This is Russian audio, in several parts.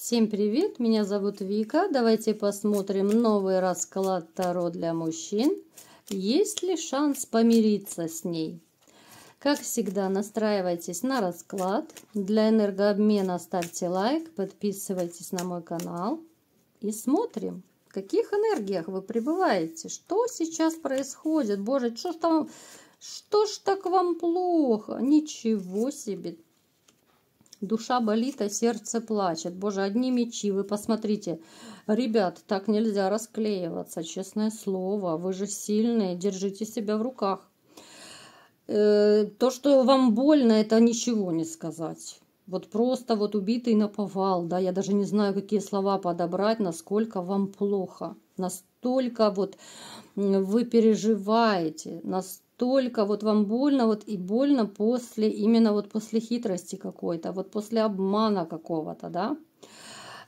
Всем привет! Меня зовут Вика. Давайте посмотрим новый расклад Таро для мужчин. Есть ли шанс помириться с ней? Как всегда, настраивайтесь на расклад. Для энергообмена ставьте лайк, подписывайтесь на мой канал и смотрим, в каких энергиях вы пребываете, что сейчас происходит. Боже, что ж там, что ж так вам плохо? Ничего себе! Душа болит, а сердце плачет. Боже, одни мечи, вы посмотрите. Ребят, так нельзя расклеиваться, честное слово. Вы же сильные, держите себя в руках. Э, то, что вам больно, это ничего не сказать. Вот просто вот убитый наповал, да, я даже не знаю, какие слова подобрать, насколько вам плохо. Настолько вот вы переживаете, настолько только вот вам больно, вот и больно после, именно вот после хитрости какой-то, вот после обмана какого-то, да.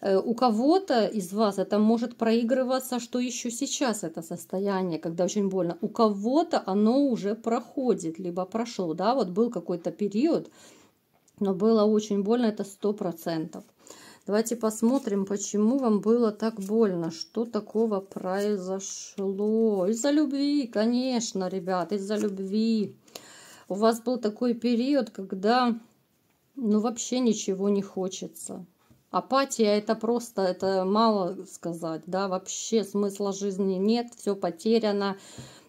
Э, у кого-то из вас это может проигрываться, что еще сейчас это состояние, когда очень больно. У кого-то оно уже проходит, либо прошло, да, вот был какой-то период, но было очень больно, это сто процентов. Давайте посмотрим, почему вам было так больно, что такого произошло. Из-за любви, конечно, ребят, из-за любви. У вас был такой период, когда, ну, вообще ничего не хочется. Апатия это просто, это мало сказать, да, вообще смысла жизни нет, все потеряно,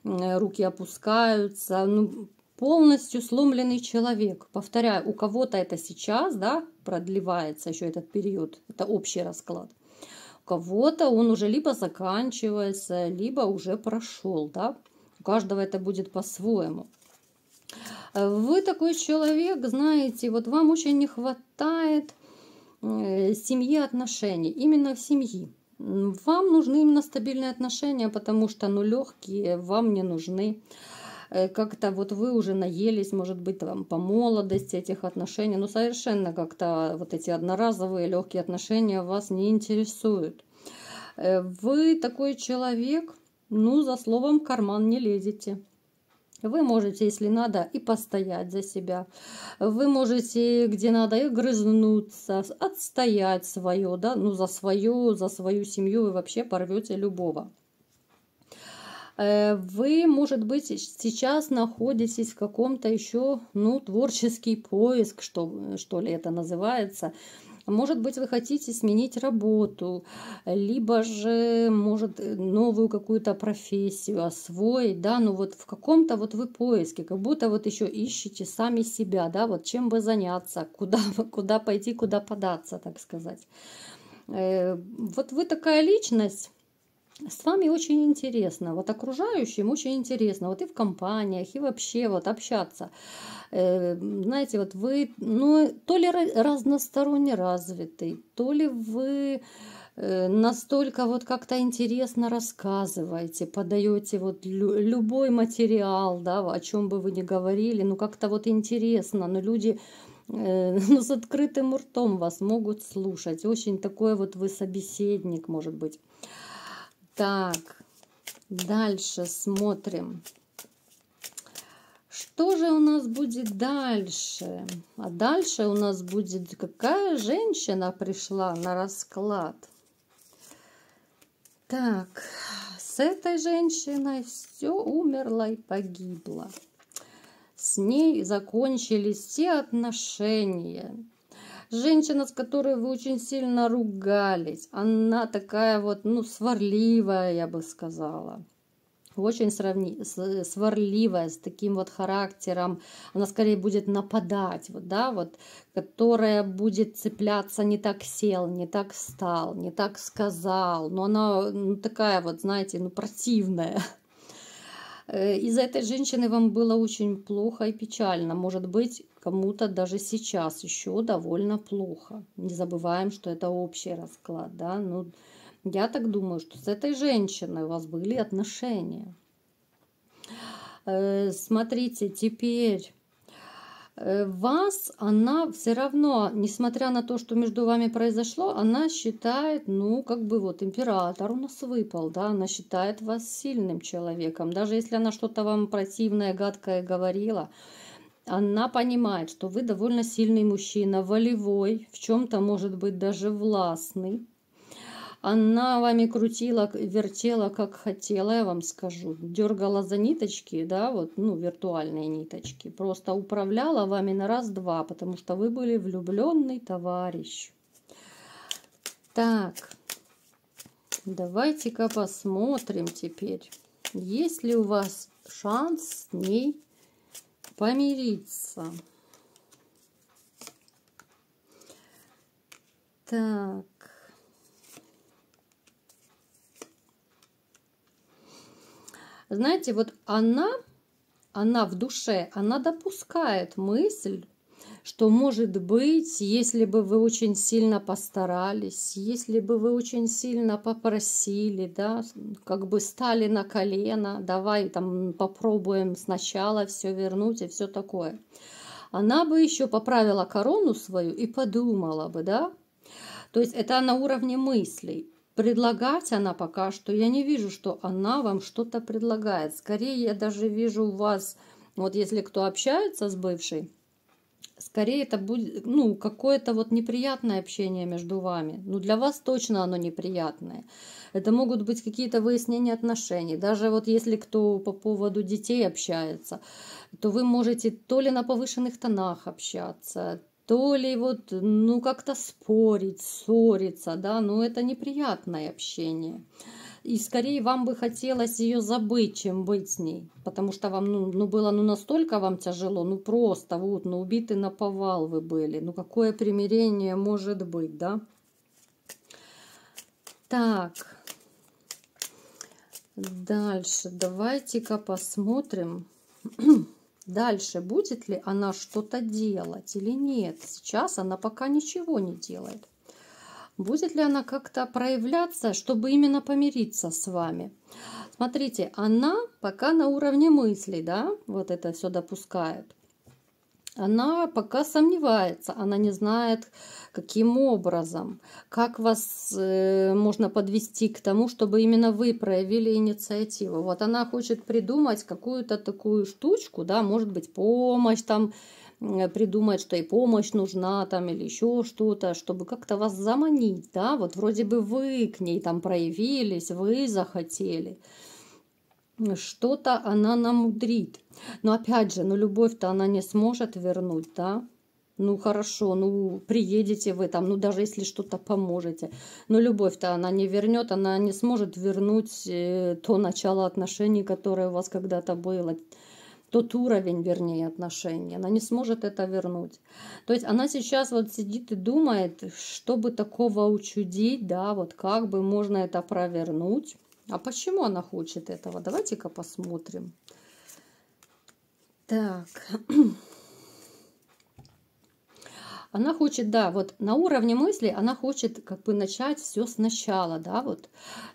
э, руки опускаются, ну, полностью сломленный человек. Повторяю, у кого-то это сейчас, да, продлевается еще этот период, это общий расклад. У кого-то он уже либо заканчивается, либо уже прошел, да. У каждого это будет по-своему. Э, вы такой человек, знаете, вот вам очень не хватает э, семьи отношений, именно в семье. Вам нужны именно стабильные отношения, потому что, ну, легкие вам не нужны. Э, как-то вот вы уже наелись, может быть, там по молодости этих отношений, но ну, совершенно как-то вот эти одноразовые легкие отношения вас не интересуют. Э, вы такой человек, ну, за словом карман не лезете. Вы можете, если надо, и постоять за себя. Вы можете, где надо, и грызнуться, отстоять свое, да, ну, за свое, за свою семью вы вообще порвете любого. Э, вы, может быть, сейчас находитесь в каком-то еще, ну, творческий поиск, что, что ли это называется. Может быть, вы хотите сменить работу, либо же, может, новую какую-то профессию освоить, да, ну вот в каком-то вот вы поиске, как будто вот еще ищете сами себя, да, вот чем бы заняться, куда, куда пойти, куда податься, так сказать. Э, вот вы такая личность, с вами очень интересно, вот окружающим очень интересно, вот и в компаниях, и вообще вот общаться. Э, знаете, вот вы, ну, то ли разносторонне развитый, то ли вы э, настолько вот как-то интересно рассказываете, подаете вот любой материал, да, о чем бы вы ни говорили, ну как-то вот интересно, но люди э, ну, с открытым ртом вас могут слушать. Очень такой вот вы собеседник, может быть. Так, дальше смотрим. Что же у нас будет дальше? А дальше у нас будет, какая женщина пришла на расклад? Так, с этой женщиной все умерло и погибло. С ней закончились все отношения. Женщина, с которой вы очень сильно ругались, она такая вот, ну, сварливая, я бы сказала очень сравни... сварливая, с таким вот характером, она скорее будет нападать, вот, да, вот, которая будет цепляться не так сел, не так стал, не так сказал, но она ну, такая вот, знаете, ну, противная. Э, из-за этой женщины вам было очень плохо и печально. Может быть, кому-то даже сейчас еще довольно плохо. Не забываем, что это общий расклад, да, ну, я так думаю, что с этой женщиной у вас были отношения. Э, смотрите, теперь э, вас она все равно, несмотря на то, что между вами произошло, она считает, ну, как бы вот император у нас выпал, да, она считает вас сильным человеком. Даже если она что-то вам противное, гадкое говорила, она понимает, что вы довольно сильный мужчина, волевой, в чем-то, может быть, даже властный. Она вами крутила, вертела, как хотела, я вам скажу. Дергала за ниточки, да, вот, ну, виртуальные ниточки. Просто управляла вами на раз-два, потому что вы были влюбленный товарищ. Так, давайте-ка посмотрим теперь, есть ли у вас шанс с ней помириться. Так. Знаете, вот она, она в душе, она допускает мысль, что, может быть, если бы вы очень сильно постарались, если бы вы очень сильно попросили, да, как бы стали на колено, давай там попробуем сначала все вернуть и все такое. Она бы еще поправила корону свою и подумала бы, да? То есть это на уровне мыслей. Предлагать она пока что, я не вижу, что она вам что-то предлагает. Скорее, я даже вижу у вас, вот если кто общается с бывшей, скорее это будет, ну, какое-то вот неприятное общение между вами. Ну, для вас точно оно неприятное. Это могут быть какие-то выяснения отношений. Даже вот если кто по поводу детей общается, то вы можете то ли на повышенных тонах общаться, то ли вот, ну, как-то спорить, ссориться, да, ну, это неприятное общение и скорее вам бы хотелось ее забыть, чем быть с ней. Потому что вам, ну, ну было ну настолько вам тяжело, ну просто вот, ну убиты на повал вы были. Ну какое примирение может быть, да? Так, дальше давайте-ка посмотрим. Дальше будет ли она что-то делать или нет. Сейчас она пока ничего не делает. Будет ли она как-то проявляться, чтобы именно помириться с вами? Смотрите, она пока на уровне мыслей, да, вот это все допускает. Она пока сомневается, она не знает, каким образом, как вас э, можно подвести к тому, чтобы именно вы проявили инициативу. Вот она хочет придумать какую-то такую штучку, да, может быть, помощь там, придумать, что и помощь нужна там или еще что-то, чтобы как-то вас заманить, да, вот вроде бы вы к ней там проявились, вы захотели, что-то она намудрит. Но опять же, ну любовь-то она не сможет вернуть, да, ну хорошо, ну приедете вы там, ну даже если что-то поможете. Но любовь-то она не вернет, она не сможет вернуть э, то начало отношений, которое у вас когда-то было тот уровень, вернее, отношений. Она не сможет это вернуть. То есть она сейчас вот сидит и думает, чтобы такого учудить, да, вот как бы можно это провернуть. А почему она хочет этого? Давайте-ка посмотрим. Так. Она хочет, да, вот на уровне мысли она хочет как бы начать все сначала, да, вот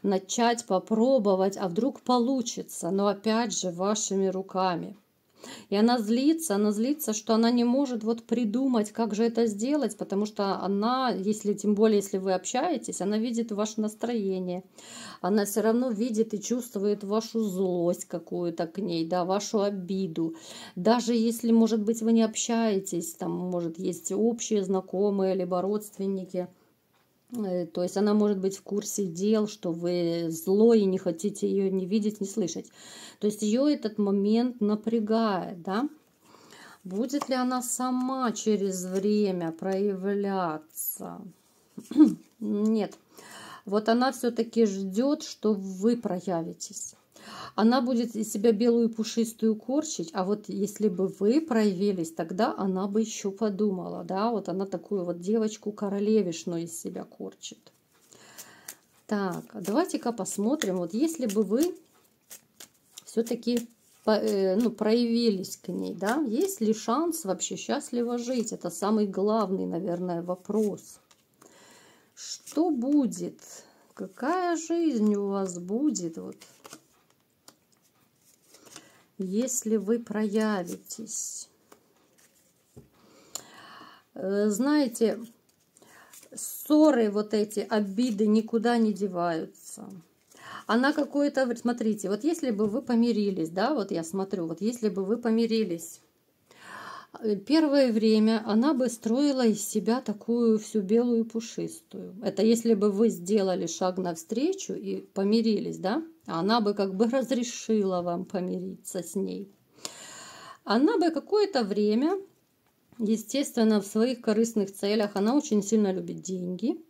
начать попробовать, а вдруг получится, но опять же вашими руками. И она злится, она злится, что она не может вот придумать, как же это сделать, потому что она, если тем более, если вы общаетесь, она видит ваше настроение, она все равно видит и чувствует вашу злость какую-то к ней, да, вашу обиду. Даже если, может быть, вы не общаетесь, там, может, есть общие знакомые, либо родственники – Э, то есть она может быть в курсе дел, что вы зло и не хотите ее не видеть, не слышать. То есть ее этот момент напрягает, да? Будет ли она сама через время проявляться? Нет. Вот она все-таки ждет, что вы проявитесь. Она будет из себя белую пушистую корчить, а вот если бы вы проявились, тогда она бы еще подумала, да, вот она такую вот девочку королевишную из себя корчит. Так, давайте-ка посмотрим, вот если бы вы все-таки э, ну, проявились к ней, да, есть ли шанс вообще счастливо жить? Это самый главный, наверное, вопрос. Что будет? Какая жизнь у вас будет? Вот если вы проявитесь. Э, знаете, ссоры вот эти, обиды никуда не деваются. Она какое-то... Смотрите, вот если бы вы помирились, да, вот я смотрю, вот если бы вы помирились, э, первое время она бы строила из себя такую всю белую пушистую. Это если бы вы сделали шаг навстречу и помирились, да? Она бы как бы разрешила вам помириться с ней. Она бы какое-то время, естественно, в своих корыстных целях, она очень сильно любит деньги,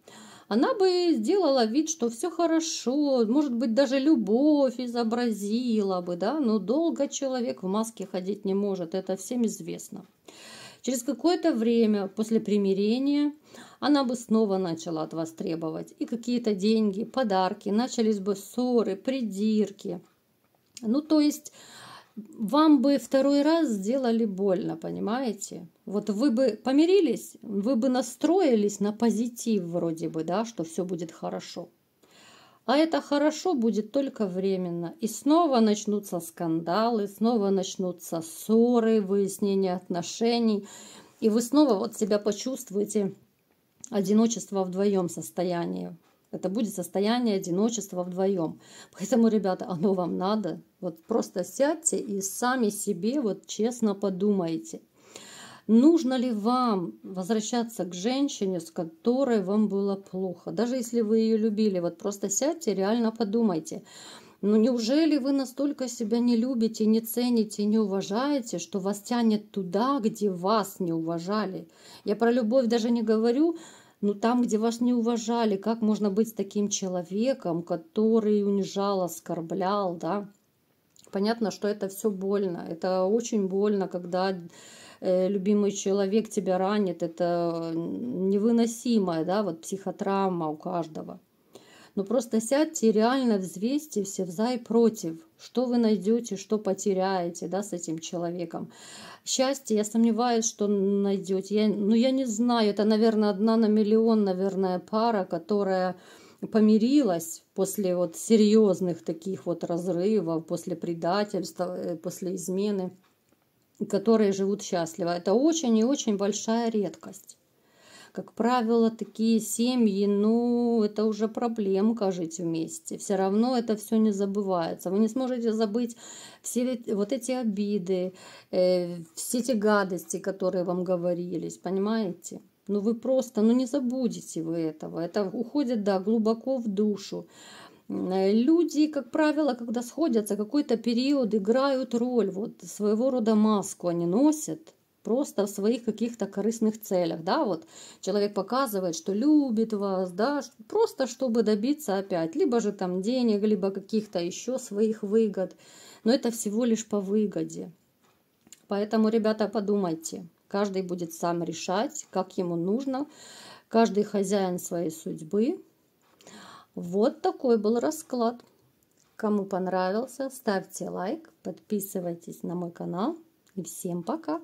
она бы сделала вид, что все хорошо, может быть, даже любовь изобразила бы, да, но долго человек в маске ходить не может, это всем известно. Через какое-то время после примирения она бы снова начала от вас требовать. И какие-то деньги, подарки, начались бы ссоры, придирки. Ну, то есть вам бы второй раз сделали больно, понимаете? Вот вы бы помирились, вы бы настроились на позитив вроде бы, да, что все будет хорошо. А это хорошо будет только временно. И снова начнутся скандалы, снова начнутся ссоры, выяснение отношений. И вы снова вот себя почувствуете одиночество вдвоем состояние. Это будет состояние одиночества вдвоем. Поэтому, ребята, оно вам надо. Вот просто сядьте и сами себе вот честно подумайте – Нужно ли вам возвращаться к женщине, с которой вам было плохо? Даже если вы ее любили, вот просто сядьте, реально подумайте. Ну неужели вы настолько себя не любите, не цените, не уважаете, что вас тянет туда, где вас не уважали? Я про любовь даже не говорю, но ну, там, где вас не уважали, как можно быть с таким человеком, который унижал, оскорблял, да? Понятно, что это все больно. Это очень больно, когда Э, любимый человек тебя ранит, это э, невыносимая, да, вот психотравма у каждого. Но ну, просто сядьте и реально взвесьте все за и против, что вы найдете, что потеряете, да, с этим человеком. Счастье, я сомневаюсь, что найдете. Я, ну, я не знаю, это, наверное, одна на миллион, наверное, пара, которая помирилась после вот серьезных таких вот разрывов, после предательства, э, после измены которые живут счастливо. Это очень и очень большая редкость. Как правило, такие семьи, ну, это уже проблемка жить вместе. Все равно это все не забывается. Вы не сможете забыть все вот эти обиды, э, все эти гадости, которые вам говорились, понимаете? Ну, вы просто, ну, не забудете вы этого. Это уходит, да, глубоко в душу. Э, люди, как правило, когда сходятся какой-то период, играют роль, вот своего рода маску они носят, просто в своих каких-то корыстных целях, да, вот человек показывает, что любит вас, да, просто чтобы добиться опять, либо же там денег, либо каких-то еще своих выгод, но это всего лишь по выгоде. Поэтому, ребята, подумайте, каждый будет сам решать, как ему нужно, каждый хозяин своей судьбы, вот такой был расклад. Кому понравился, ставьте лайк, подписывайтесь на мой канал. И всем пока!